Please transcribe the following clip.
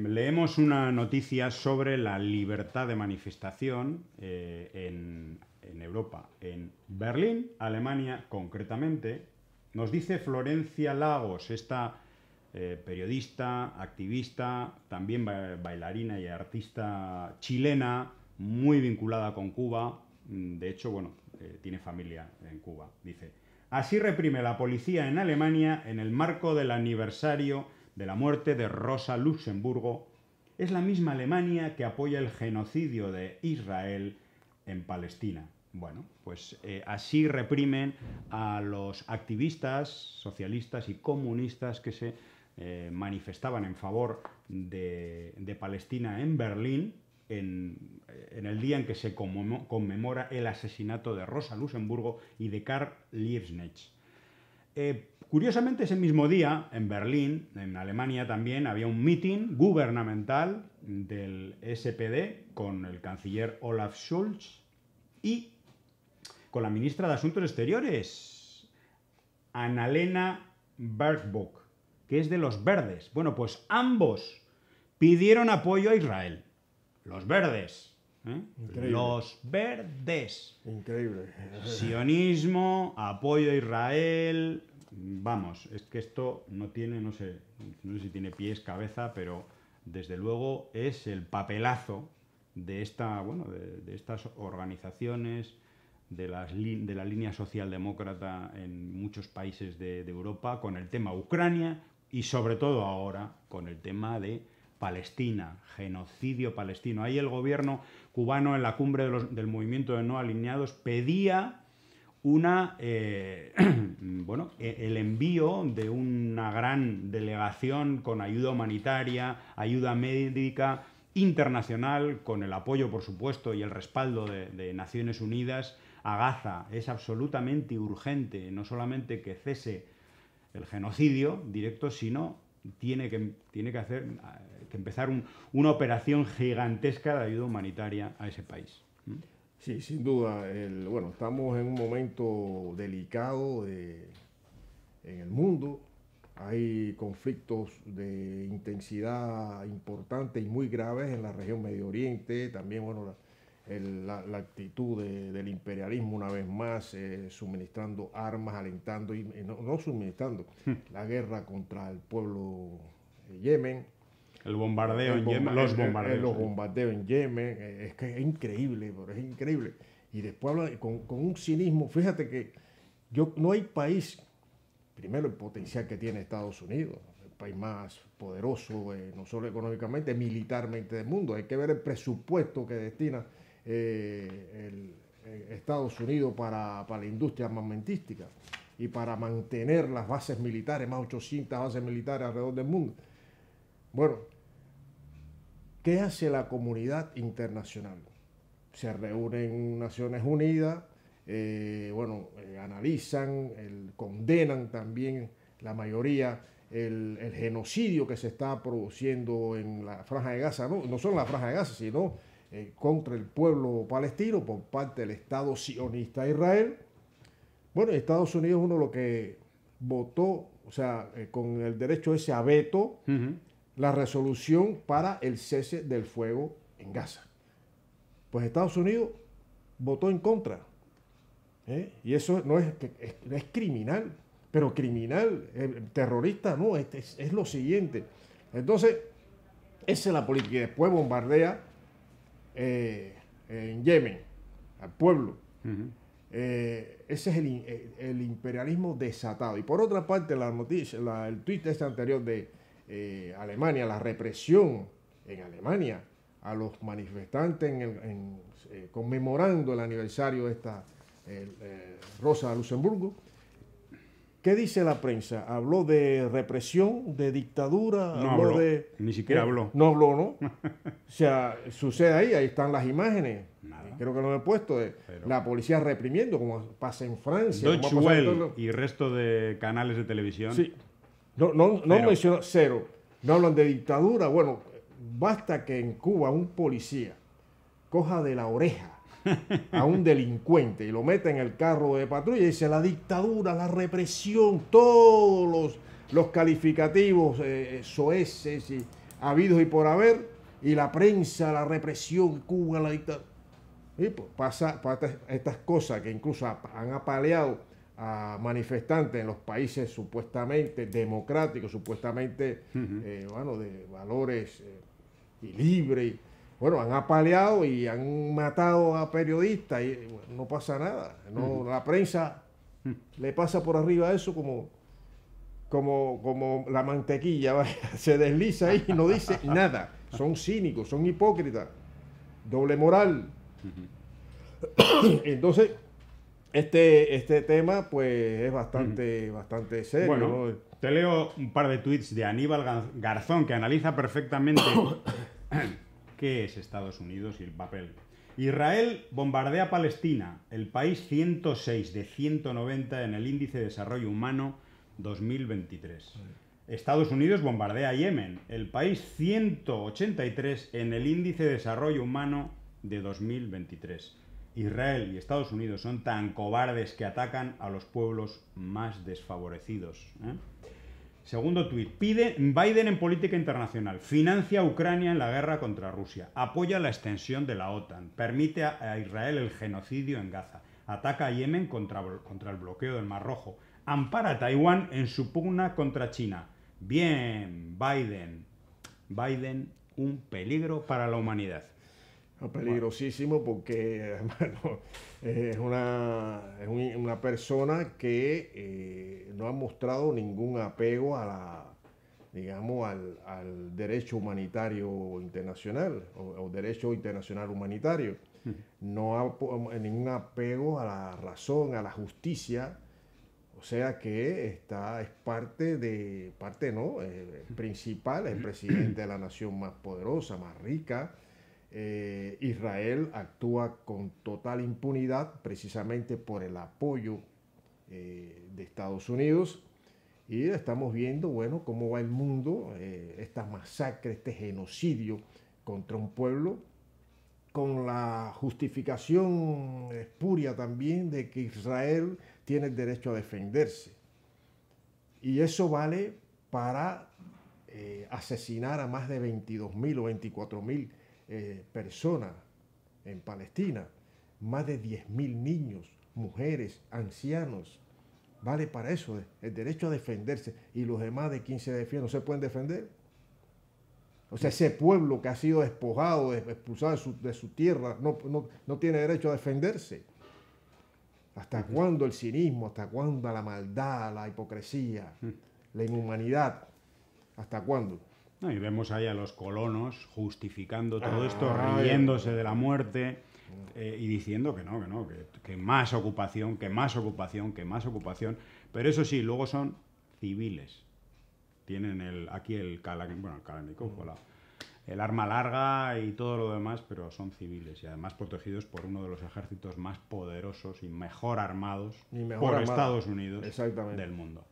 Leemos una noticia sobre la libertad de manifestación eh, en, Europa, en Berlín, Alemania concretamente. Nos dice Florencia Lagos, esta eh, periodista, activista, también bailarina y artista chilena, muy vinculada con Cuba. Mm, de hecho, bueno, eh, tiene familia en Cuba. Dice, así reprime la policía en Alemania en el marco del aniversario de la muerte de Rosa Luxemburgo, es la misma Alemania que apoya el genocidio de Israel en Palestina. Bueno, pues eh, así reprimen a los activistas socialistas y comunistas que se eh, manifestaban en favor de, Palestina en Berlín eh, en, el día en que se conmemora el asesinato de Rosa Luxemburgo y de Karl Liebknecht. Curiosamente, ese mismo día, en Berlín, en Alemania también, había un meeting gubernamental del SPD con el canciller Olaf Schulz y con la ministra de Asuntos Exteriores, Annalena Baerbock, que es de los verdes. Bueno, pues ambos pidieron apoyo a Israel. Los verdes. ¿eh? Los verdes. Increíble. Sionismo, apoyo a Israel, vamos, es que esto no tiene, no sé, no sé si tiene pies, cabeza, pero desde luego es el papelazo de, esta, bueno, de, estas organizaciones, de, las de la línea socialdemócrata en muchos países de, Europa con el tema Ucrania y sobre todo ahora con el tema de Palestina, genocidio palestino. Ahí el gobierno cubano en la cumbre del movimiento de no alineados pedía una, eh, bueno, e, el envío de una gran delegación con ayuda humanitaria, ayuda médica internacional, con el apoyo, por supuesto, y el respaldo de, Naciones Unidas a Gaza. Es absolutamente urgente, no solamente que cese el genocidio directo, sino tiene que, tiene que, hacer, que empezar una operación gigantesca de ayuda humanitaria a ese país. Sí, sin duda. El, bueno, estamos en un momento delicado de, en el mundo. Hay conflictos de intensidad importante y muy graves en la región Medio Oriente. También, bueno, la, la, actitud del imperialismo una vez más, eh, suministrando armas, alentando, y, no, no suministrando, hmm. la guerra contra el pueblo Yemen. El bombardeo en Yemen. Los bombardeos. Los bombardeos en Yemen. Eh, es que es increíble, pero es increíble. Y después habla con, un cinismo. Fíjate que yo, no hay país, primero el potencial que tiene Estados Unidos, el país más poderoso, eh, no solo económicamente, militarmente del mundo. Hay que ver el presupuesto que destina eh, Estados Unidos para, para, la industria armamentística y para mantener las bases militares, más 800 bases militares alrededor del mundo. Bueno, ¿Qué hace la comunidad internacional. Se reúnen Naciones Unidas, eh, bueno, eh, analizan, condenan también la mayoría el, genocidio que se está produciendo en la Franja de Gaza, no, solo en la Franja de Gaza, sino eh, contra el pueblo palestino por parte del Estado sionista de Israel. Bueno, Estados Unidos uno lo que votó, o sea, con el derecho ese a veto, la resolución para el cese del fuego en Gaza. Pues Estados Unidos votó en contra. ¿eh? Y eso no es, criminal, pero criminal, eh, terrorista no, es, lo siguiente. Entonces, esa es la política. Y después bombardea eh, en Yemen, al pueblo. ese es el, imperialismo desatado. Y por otra parte, la noticia, el tweet este anterior de eh, Alemania, la represión en Alemania a los manifestantes en eh, conmemorando el aniversario de esta eh, Rosa de Luxemburgo. ¿Qué dice la prensa? ¿Habló de represión, de dictadura? No habló, ni siquiera habló. No habló, ¿no? o sea, sucede ahí, ahí están las imágenes. Creo que lo he puesto. De, La policía reprimiendo, como pasa en Francia. y resto de canales de televisión. Sí no, no, menciona cero. No hablan de dictadura. Bueno, basta que en Cuba un policía coja de la oreja a un delincuente y lo meta en el carro de patrulla y dice la dictadura, la represión, todos los, calificativos eh, eh, soeces y habidos y por haber, y la prensa, la represión, Cuba, la dictadura. Y pues, pasa, pasa, estas cosas que incluso han apaleado a manifestantes en los países supuestamente democráticos, supuestamente eh, de valores eh, y libres. Bueno, han apaleado y han matado a periodistas y eh, no pasa nada. No, La prensa le pasa por arriba eso como, como, como la mantequilla, se desliza ahí y no dice nada. Son cínicos, son hipócritas, doble moral. Entonces, este, este, tema, pues, es bastante, bastante serio. te leo un par de tweets de Aníbal Garzón, que analiza perfectamente qué es Estados Unidos y el papel. Israel bombardea Palestina, el país 106 de 190 en el Índice de Desarrollo Humano 2023. Estados Unidos bombardea Yemen, el país 183 en el Índice de Desarrollo Humano de 2023. Israel y Estados Unidos son tan cobardes que atacan a los pueblos más desfavorecidos. ¿eh? Segundo tuit. Pide Biden en política internacional. Financia a Ucrania en la guerra contra Rusia. Apoya la extensión de la OTAN. Permite a Israel el genocidio en Gaza. Ataca a Yemen contra, contra el bloqueo del Mar Rojo. Ampara a Taiwán en su pugna contra China. Bien, Biden. Biden, un peligro para la humanidad. Peligrosísimo porque, es una, persona que eh, no ha mostrado ningún apego a la, digamos, al, derecho humanitario internacional o, derecho internacional humanitario. No ha eh, ningún apego a la razón, a la justicia. O sea que está es parte de, parte no, eh, principal, el presidente de la nación más poderosa, más rica, eh, Israel actúa con total impunidad precisamente por el apoyo eh, de Estados Unidos y estamos viendo, bueno, cómo va el mundo, eh, esta masacre, este genocidio contra un pueblo, con la justificación espuria también de que Israel tiene el derecho a defenderse. Y eso vale para eh, asesinar a más de 22.000 o 24.000 eh, personas en Palestina, más de 10.000 niños, mujeres, ancianos. Vale para eso, eh, el derecho a defenderse. Y los demás de 15 se defienden, ¿no se pueden defender? O sea, ese pueblo que ha sido despojado, expulsado de su, de su tierra, no, tiene derecho a defenderse. ¿Hasta cuándo el cinismo? ¿Hasta cuándo la maldad, la hipocresía, mm. la inhumanidad? ¿Hasta cuándo? y vemos ahí a los colonos justificando todo ah, esto, riéndose de la muerte eh, y diciendo que no, que no, que, más ocupación, que más ocupación, que más ocupación. Pero eso sí, luego son civiles. Tienen el, aquí el, cala, bueno, el el arma larga y todo lo demás, pero son civiles y además protegidos por uno de los ejércitos más poderosos y mejor armados por Estados Unidos del mundo.